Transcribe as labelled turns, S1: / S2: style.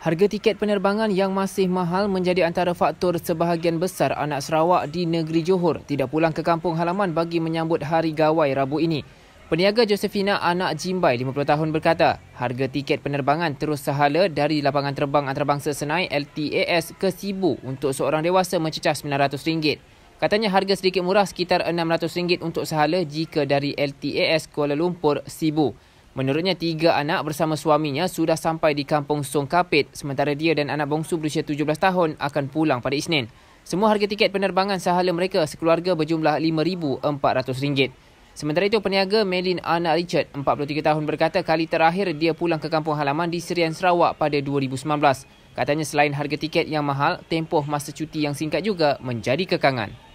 S1: Harga tiket penerbangan yang masih mahal menjadi antara faktor sebahagian besar anak Sarawak di negeri Johor tidak pulang ke kampung halaman bagi menyambut Hari Gawai Rabu ini. Peniaga Josefina Anak Jimbai, 50 tahun berkata, harga tiket penerbangan terus sehala dari lapangan terbang antarabangsa Senai LTAS ke Sibu untuk seorang dewasa mencecah RM900. Katanya harga sedikit murah sekitar RM600 untuk sehala jika dari LTAS Kuala Lumpur, Sibu. Menurutnya, tiga anak bersama suaminya sudah sampai di kampung Songkapit sementara dia dan anak bongsu berusia 17 tahun akan pulang pada Isnin. Semua harga tiket penerbangan sehala mereka sekeluarga berjumlah RM5,400. Sementara itu, peniaga Melin Anna Richard, 43 tahun berkata kali terakhir dia pulang ke kampung halaman di Serian Sarawak pada 2019. Katanya selain harga tiket yang mahal, tempoh masa cuti yang singkat juga menjadi kekangan.